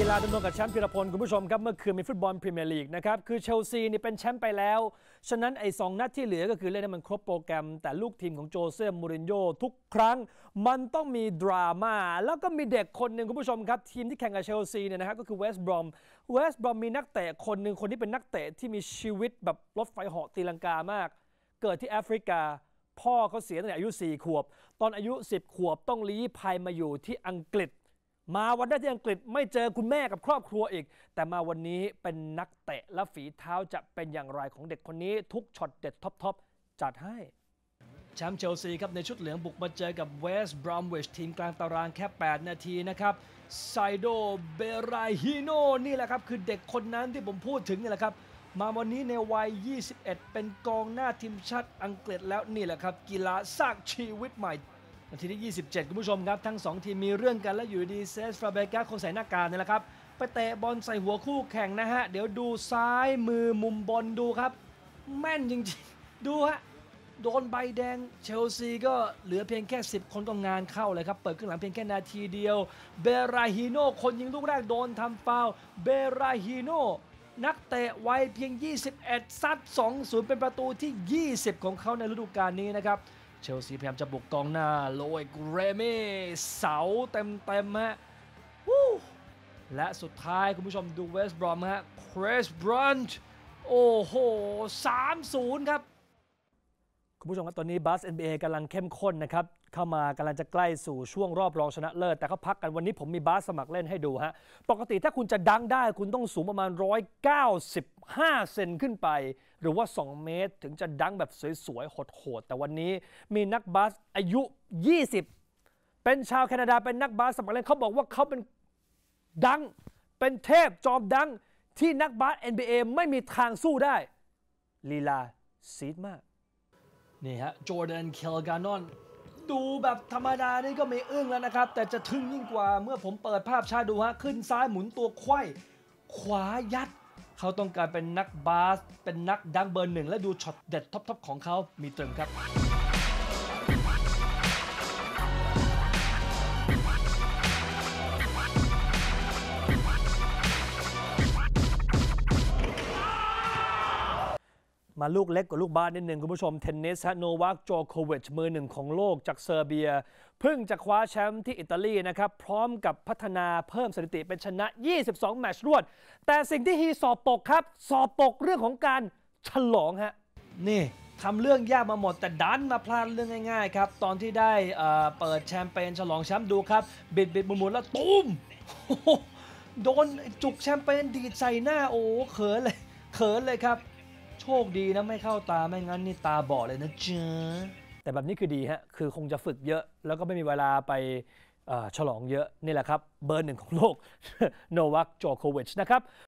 กีฬาดำรงกับแชมป์พิรพลคุณผู้ชมครับ เมื่อคืนมีฟุตบอลพรีเมียร์ลีกนะครับ คือเชลซีนี่เป็นแชมป์ไปแล้ว ฉะนั้น ไอ้สองนัดที่เหลือก็คือเล่นให้มันครบโปรแกรม แต่ลูกทีมของโจเซ่มูรินโญ่ทุกครั้งมันต้องมีดราม่าแล้วก็มีเด็กคนหนึ่งคุณผู้ชมครับทีมที่แข่งกับเชลซีเนี่ยนะฮะก็คือเวสต์บรอมเวสต์บรอมมีนักเตะคนหนึ่งคนที่เป็นนักเตะที่มีชีวิตแบบรถไฟเหาะตีลังกามากเกิดที่แอฟริกาพ่อเขาเสียตั้งแต่อายุ 4 ขวบ ตอนอายุ 10 ขวบต้องลี้ภัยมาอยู่ที่อังกฤษมาวันแรกที่อังกฤษไม่เจอคุณแม่กับครอบครัวอีก แต่มาวันนี้เป็นนักเตะและฝีเท้าจะเป็นอย่างไรของเด็กคนนี้ทุกช็อตเด็ดท็อป ๆ จัดให้แชมป์เชลซีครับ ในชุดเหลืองบุกมาเจอกับเวสต์บรอมวิชทีมกลางตารางแค่ 8 นาทีนะครับไซโดเบรายฮิโนนี่แหละครับ คือเด็กคนนั้นที่ผมพูดถึงนี่แหละครับมาวันนี้ในวัย 21 เป็นกองหน้าทีมชาติอังกฤษแล้วนี่แหละครับกีฬาสร้างชีวิตใหม่นาทีที่ 27 คุณผู้ชมครับ ทั้ง 2 ทีมมีเรื่องกันและอยู่ดีเซส ฟราเบกาคนใส่หน้ากากนี่แหละครับ ไปเตะบอลใส่หัวคู่แข่งนะฮะ เดี๋ยวดูซ้ายมือมุมบอลดูครับ แม่นจริงๆ ดูฮะ โดนใบแดง เชลซีก็เหลือเพียงแค่ 10 คนก็งานเข้าเลยครับ เปิดครึ่งหลังเพียงแค่นาทีเดียว เบราฮิโนคนยิงลูกแรกโดนทำฟาว เบราฮิโนนักเตะวัยเพียง 21 ซัด 2-0 เป็นประตูที่ 20 ของเขาในฤดูกาลนี้นะครับเชลซีพยายามจะบุกกองหน้า โลยกเรม่เสาเต็มเต็มฮะวู้และสุดท้ายคุณผู้ชมดูเวสต์บรอมฮะคริสบรันต์โอ้โห3-0ครับผู้ชมครับตอนนี้บาส NBA กำลังเข้มข้นนะครับ เข้ามากำลังจะใกล้สู่ช่วงรอบรองชนะเลิศ แต่เขาพักกันวันนี้ผมมีบาสสมัครเล่นให้ดูฮะปกติถ้าคุณจะดังได้ คุณต้องสูงประมาณ 195 เซนขึ้นไป หรือว่า 2 เมตรถึงจะดังแบบสวยๆโหดๆ แต่วันนี้มีนักบาสอายุ 20 เป็นชาวแคนาดาเป็นนักบาสสมัครเล่นเขาบอกว่าเขาเป็นดังเป็นเทพจอมดังที่นักบาส NBA ไม่มีทางสู้ได้ลีลาซีดมากนี่ฮะจอร์แดนเคลกานอน ดูแบบธรรมดานี่ก็ไม่อึ้งแล้วนะครับ แต่จะทึ่งยิ่งกว่าเมื่อผมเปิดภาพชาดูฮะ ขึ้นซ้ายหมุนตัวควายขวายัด เขาต้องการเป็นนักบาส เป็นนักดังเบอร์หนึ่ง และดูช็อตเด็ดท็อปๆของเขามีเติมครับมาลูกเล็กกว่าลูกบ้านนิดหนึ่งคุณผู้ชมเทนนิสฮะ โนวัคโจโควิชมือหนึ่งของโลกจากเซอร์เบียเพิ่งจะคว้าแชมป์ที่อิตาลีนะครับ พร้อมกับพัฒนาเพิ่มสถิติเป็นชนะ 22 แมตช์รวด แต่สิ่งที่ฮีสอบตกครับ สอบตกเรื่องของการฉลองฮะ นี่ทำเรื่องยากมาหมดแต่ดันมาพลาดเรื่องง่ายๆครับตอนที่ได้เปิดแชมเปญฉลองแชมป์ดูครับบิดบิดหมุนๆแล้วตุ้มโดนจุกแชมเปญดีดใส่หน้าโอ้เขินเลย เขินเลยครับโชคดีนะไม่เข้าตา ไม่งั้น นี่ตาบอดเลยนะเจ๊แต่แบบนี้คือดีฮะ คือคงจะฝึกเยอะ แล้วก็ไม่มีเวลาไปฉลองเยอะ นี่แหละครับ เบอร์หนึ่งของโลกโนวัคจอโควิชนะครับ